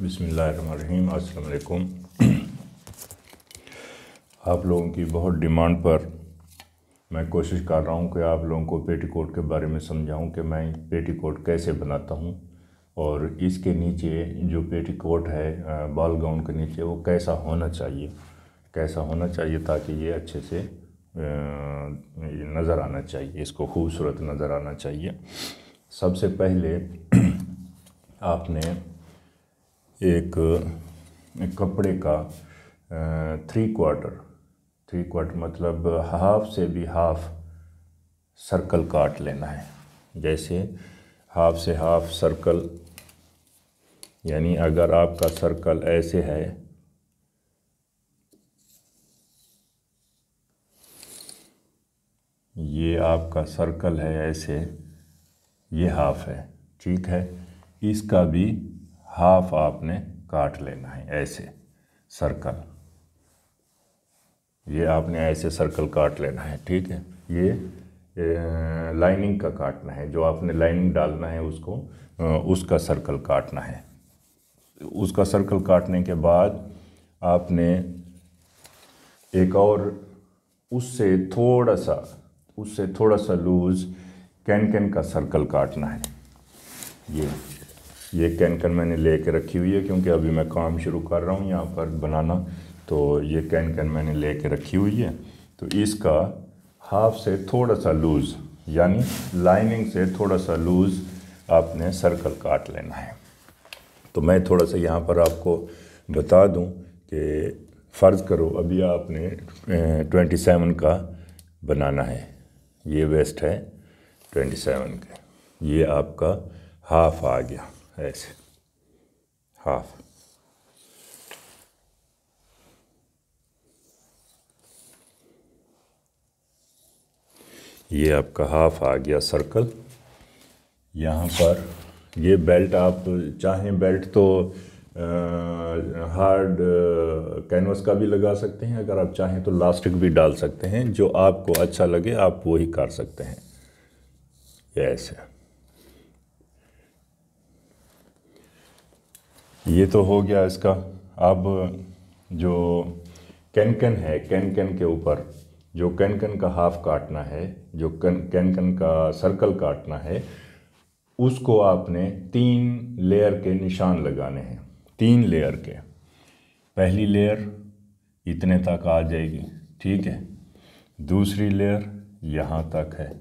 बिसमीम अस्सलाम आप लोगों की बहुत डिमांड पर मैं कोशिश कर रहा हूँ कि आप लोगों को पेटीकोट के बारे में समझाऊँ कि मैं पेटीकोट कैसे बनाता हूँ और इसके नीचे जो पेटीकोट है बाल गाउन के नीचे वो कैसा होना चाहिए कैसा होना चाहिए ताकि ये अच्छे से नज़र आना चाहिए इसको खूबसूरत नज़र आना चाहिए सबसे पहले आपने एक, एक कपड़े का थ्री क्वार्टर थ्री क्वार्टर मतलब हाफ से भी हाफ सर्कल काट लेना है जैसे हाफ से हाफ सर्कल यानी अगर आपका सर्कल ऐसे है ये आपका सर्कल है ऐसे ये हाफ है ठीक है इसका भी हाफ आपने काट लेना है ऐसे सर्कल ये आपने ऐसे सर्कल काट लेना है ठीक है ये लाइनिंग का काटना है जो आपने लाइनिंग डालना है उसको उसका सर्कल काटना है उसका सर्कल काटने के बाद आपने एक और उससे थोड़ा सा उससे थोड़ा सा लूज़ कैन कैन का सर्कल काटना है ये ये कैनकन मैंने ले कर रखी हुई है क्योंकि अभी मैं काम शुरू कर रहा हूँ यहाँ पर बनाना तो ये कैनकन मैंने ले कर रखी हुई है तो इसका हाफ से थोड़ा सा लूज़ यानी लाइनिंग से थोड़ा सा लूज़ आपने सर्कल काट लेना है तो मैं थोड़ा सा यहाँ पर आपको बता दूँ कि फ़र्ज़ करो अभी आपने ट्वेंटी सेवन का बनाना है ये वेस्ट है ट्वेंटी सेवन का ये आपका हाफ आ गया ऐसे हाफ ये आपका हाफ आ गया सर्कल यहाँ पर ये बेल्ट आप चाहें बेल्ट तो हार्ड कैनवस का भी लगा सकते हैं अगर आप चाहें तो लास्टिक भी डाल सकते हैं जो आपको अच्छा लगे आप वही कर सकते हैं ऐसे ये तो हो गया इसका अब जो कैनकन है कैनकन के ऊपर जो कैनकन का हाफ काटना है जो कैनकन का सर्कल काटना है उसको आपने तीन लेयर के निशान लगाने हैं तीन लेयर के पहली लेयर इतने तक आ जाएगी ठीक है दूसरी लेयर यहाँ तक है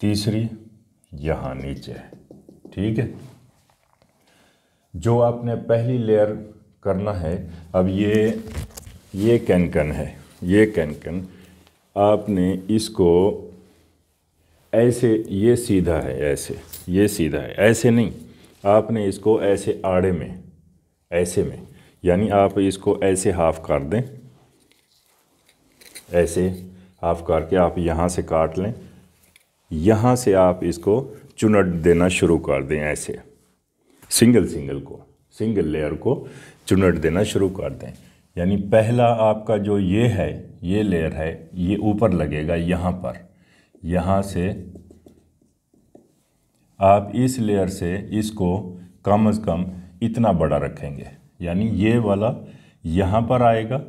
तीसरी यहाँ नीचे है ठीक है जो आपने पहली लेयर करना है अब ये ये कैनकन है ये कैनकन आपने इसको ऐसे ये सीधा है ऐसे ये सीधा है ऐसे नहीं आपने इसको ऐसे आड़े में ऐसे में यानी आप इसको ऐसे हाफ कर दें ऐसे हाफ करके के आप यहाँ से काट लें यहाँ से आप इसको चुनट देना शुरू कर दें ऐसे सिंगल सिंगल को सिंगल लेयर को चुनट देना शुरू कर दें यानी पहला आपका जो ये है ये लेयर है ये ऊपर लगेगा यहाँ पर यहाँ से आप इस लेयर से इसको कम अज़ कम इतना बड़ा रखेंगे यानी ये वाला यहाँ पर आएगा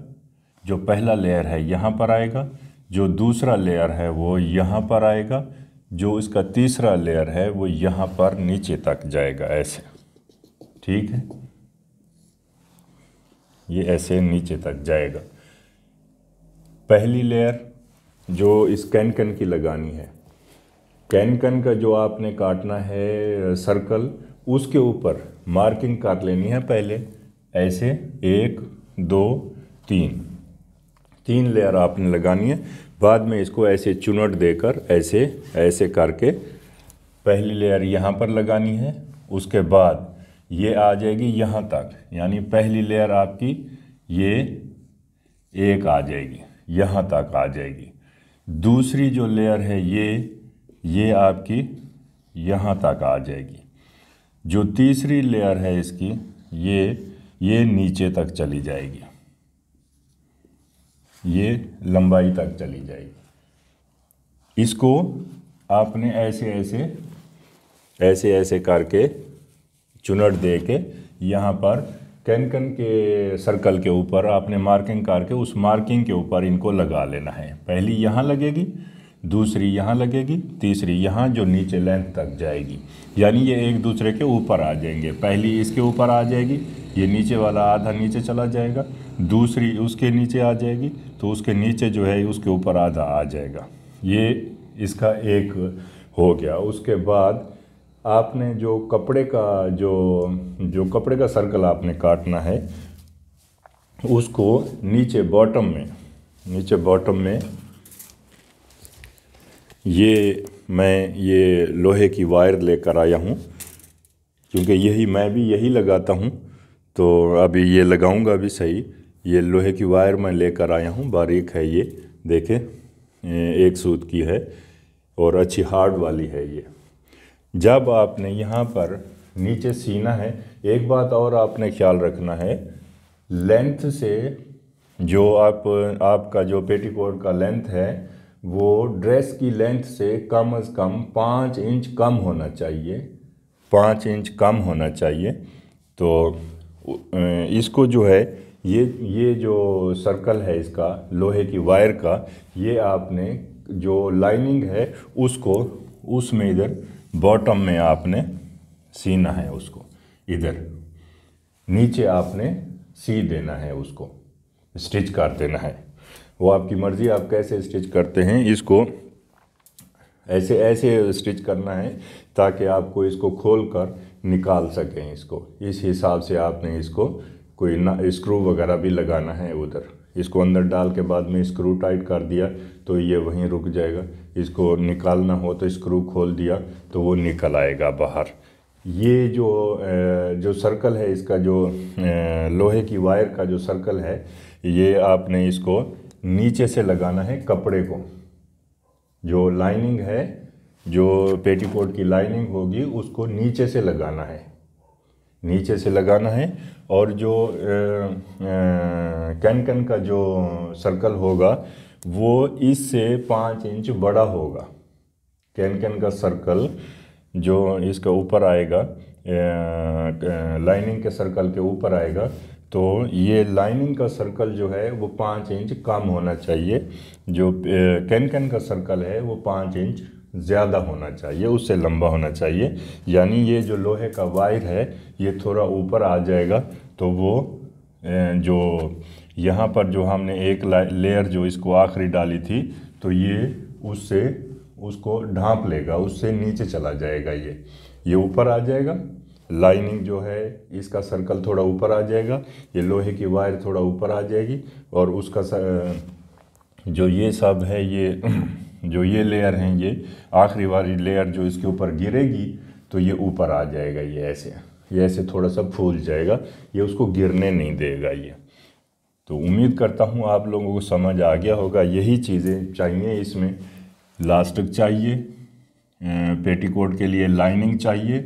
जो पहला लेयर है यहाँ पर आएगा जो दूसरा लेयर है वो यहाँ पर आएगा जो इसका तीसरा लेयर है वो यहाँ पर नीचे तक जाएगा ऐसे ठीक है ये ऐसे नीचे तक जाएगा पहली लेयर जो इस कैनकन की लगानी है कैनकन का जो आपने काटना है सर्कल उसके ऊपर मार्किंग काट लेनी है पहले ऐसे एक दो तीन तीन लेयर आपने लगानी है बाद में इसको ऐसे चुनट देकर ऐसे ऐसे करके पहली लेयर यहाँ पर लगानी है उसके बाद ये आ जाएगी यहाँ तक यानी पहली लेयर आपकी ये एक आ जाएगी यहाँ तक आ जाएगी दूसरी जो लेयर है ये ये आपकी यहाँ तक आ जाएगी जो तीसरी लेयर है इसकी ये ये नीचे तक चली जाएगी ये लंबाई तक चली जाएगी इसको आपने ऐसे ऐसे ऐसे ऐसे करके चुनट दे के यहाँ पर कैनकन के सर्कल के ऊपर आपने मार्किंग करके उस मार्किंग के ऊपर इनको लगा लेना है पहली यहाँ लगेगी दूसरी यहाँ लगेगी तीसरी यहाँ जो नीचे लेंथ तक जाएगी यानी ये एक दूसरे के ऊपर आ जाएंगे पहली इसके ऊपर आ जाएगी ये नीचे वाला आधा नीचे चला जाएगा दूसरी उसके नीचे आ जाएगी तो उसके नीचे जो है उसके ऊपर आधा आ जाएगा ये इसका एक हो गया उसके बाद आपने जो कपड़े का जो जो कपड़े का सर्कल आपने काटना है उसको नीचे बॉटम में नीचे बॉटम में ये मैं ये लोहे की वायर लेकर आया हूँ क्योंकि यही मैं भी यही लगाता हूँ तो अभी ये लगाऊंगा भी सही ये लोहे की वायर मैं लेकर आया हूँ बारीक है ये देखें एक सूत की है और अच्छी हार्ड वाली है ये जब आपने यहाँ पर नीचे सीना है एक बात और आपने ख्याल रखना है लेंथ से जो आप आपका जो पेटीकोट का लेंथ है वो ड्रेस की लेंथ से कम अज़ कम पाँच इंच कम होना चाहिए पाँच इंच कम होना चाहिए तो इसको जो है ये ये जो सर्कल है इसका लोहे की वायर का ये आपने जो लाइनिंग है उसको उसमें इधर बॉटम में आपने सीना है उसको इधर नीचे आपने सी देना है उसको स्टिच कर देना है वो आपकी मर्ज़ी आप कैसे स्टिच करते हैं इसको ऐसे ऐसे स्टिच करना है ताकि आपको इसको खोल कर निकाल सकें इसको इस हिसाब से आपने इसको कोई ना स्क्रू वगैरह भी लगाना है उधर इसको अंदर डाल के बाद में स्क्रू टाइट कर दिया तो ये वहीं रुक जाएगा इसको निकालना हो तो स्क्रू खोल दिया तो वो निकल आएगा बाहर ये जो जो सर्कल है इसका जो लोहे की वायर का जो सर्कल है ये आपने इसको नीचे से लगाना है कपड़े को जो लाइनिंग है जो पेटीकोट की लाइनिंग होगी उसको नीचे से लगाना है नीचे से लगाना है और जो कैनकन का जो सर्कल होगा वो इससे पाँच इंच बड़ा होगा कैनकन का सर्कल जो इसका ऊपर आएगा लाइनिंग के सर्कल के ऊपर आएगा तो ये लाइनिंग का सर्कल जो है वो पाँच इंच कम होना चाहिए जो कैनकन का सर्कल है वो पाँच इंच ज़्यादा होना चाहिए उससे लंबा होना चाहिए यानी ये जो लोहे का वायर है ये थोड़ा ऊपर आ जाएगा तो वो जो यहाँ पर जो हमने एक लेयर जो इसको आखिरी डाली थी तो ये उससे उसको ढांप लेगा उससे नीचे चला जाएगा ये ये ऊपर आ जाएगा लाइनिंग जो है इसका सर्कल थोड़ा ऊपर आ जाएगा ये लोहे की वायर थोड़ा ऊपर आ जाएगी और उसका जो ये सब है ये जो ये लेयर हैं ये आखिरी वाली लेयर जो इसके ऊपर गिरेगी तो ये ऊपर आ जाएगा ये ऐसे ये ऐसे थोड़ा सा फूल जाएगा ये उसको गिरने नहीं देगा ये तो उम्मीद करता हूँ आप लोगों को समझ आ गया होगा यही चीज़ें चाहिए इसमें लास्टक चाहिए पेटीकोट के लिए लाइनिंग चाहिए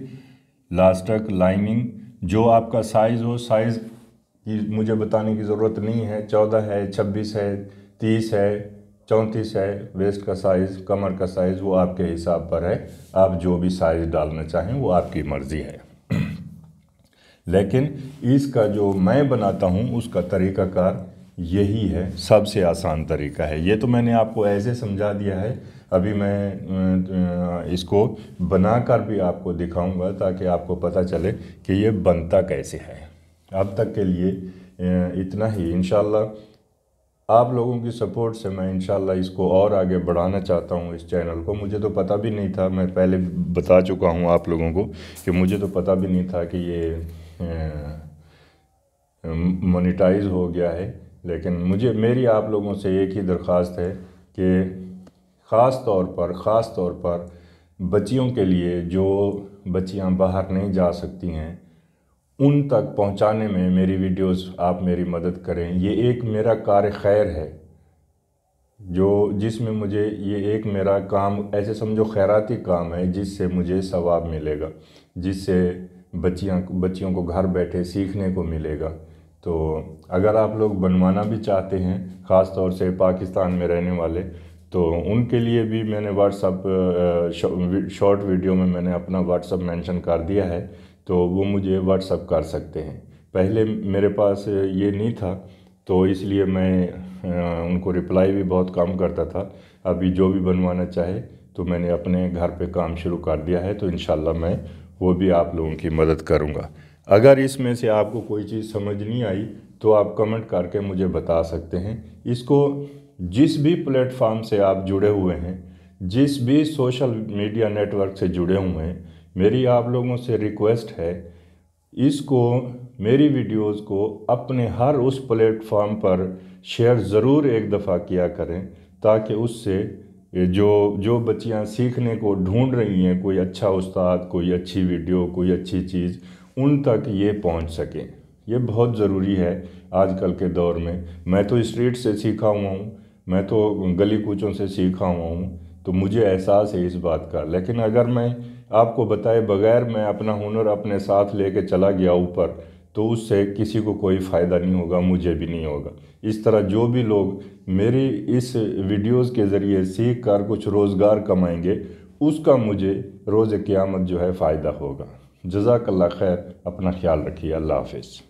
लास्टक लाइनिंग जो आपका साइज़ हो साइज़ मुझे बताने की ज़रूरत नहीं है चौदह है छब्बीस है तीस है चौंतीस है वेस्ट का साइज़ कमर का साइज़ वो आपके हिसाब पर है आप जो भी साइज़ डालना चाहें वो आपकी मर्ज़ी है लेकिन इसका जो मैं बनाता हूँ उसका तरीकाकार यही है सबसे आसान तरीका है ये तो मैंने आपको ऐसे समझा दिया है अभी मैं इसको बनाकर भी आपको दिखाऊंगा ताकि आपको पता चले कि ये बनता कैसे है अब तक के लिए इतना ही इन आप लोगों की सपोर्ट से मैं इन इसको और आगे बढ़ाना चाहता हूँ इस चैनल को मुझे तो पता भी नहीं था मैं पहले बता चुका हूँ आप लोगों को कि मुझे तो पता भी नहीं था कि ये मोनिटाइज हो गया है लेकिन मुझे मेरी आप लोगों से एक ही दरख्वास्त है कि ख़ास तौर पर ख़ास तौर पर बच्चियों के लिए जो बच्चियाँ बाहर नहीं जा सकती हैं उन तक पहुंचाने में मेरी वीडियोस आप मेरी मदद करें ये एक मेरा कार्य खैर है जो जिसमें मुझे ये एक मेरा काम ऐसे समझो खैराती काम है जिससे मुझे सवाब मिलेगा जिससे बच्चियाँ बच्चियों को घर बैठे सीखने को मिलेगा तो अगर आप लोग बनवाना भी चाहते हैं ख़ास तौर से पाकिस्तान में रहने वाले तो उनके लिए भी मैंने व्हाट्सअप शॉर्ट वीडियो में मैंने अपना व्हाट्सअप मेंशन कर दिया है तो वो मुझे व्हाट्सअप कर सकते हैं पहले मेरे पास ये नहीं था तो इसलिए मैं उनको रिप्लाई भी बहुत कम करता था अभी जो भी बनवाना चाहे तो मैंने अपने घर पे काम शुरू कर दिया है तो इन मैं वो भी आप लोगों की मदद करूँगा अगर इसमें से आपको कोई चीज़ समझ नहीं आई तो आप कमेंट करके मुझे बता सकते हैं इसको जिस भी प्लेटफॉर्म से आप जुड़े हुए हैं जिस भी सोशल मीडिया नेटवर्क से जुड़े हुए हैं मेरी आप लोगों से रिक्वेस्ट है इसको मेरी वीडियोस को अपने हर उस प्लेटफॉर्म पर शेयर ज़रूर एक दफ़ा किया करें ताकि उससे जो जो बच्चियां सीखने को ढूंढ रही हैं कोई अच्छा उस्ताद कोई अच्छी वीडियो कोई अच्छी चीज़ उन तक ये पहुंच सके ये बहुत ज़रूरी है आजकल के दौर में मैं तो स्ट्रीट से सीखा हुआ हूँ मैं तो गली कूचों से सीखा हुआ हूँ तो मुझे एहसास है इस बात का लेकिन अगर मैं आपको बताए बगैर मैं अपना हुनर अपने साथ लेके चला गया ऊपर तो उससे किसी को कोई फ़ायदा नहीं होगा मुझे भी नहीं होगा इस तरह जो भी लोग मेरी इस वीडियोस के ज़रिए सीख कर कुछ रोज़गार कमाएंगे उसका मुझे रोज़ क़्यामत जो है फ़ायदा होगा जजाकल्ला खैर अपना ख्याल रखिए अल्लाह हाफिज़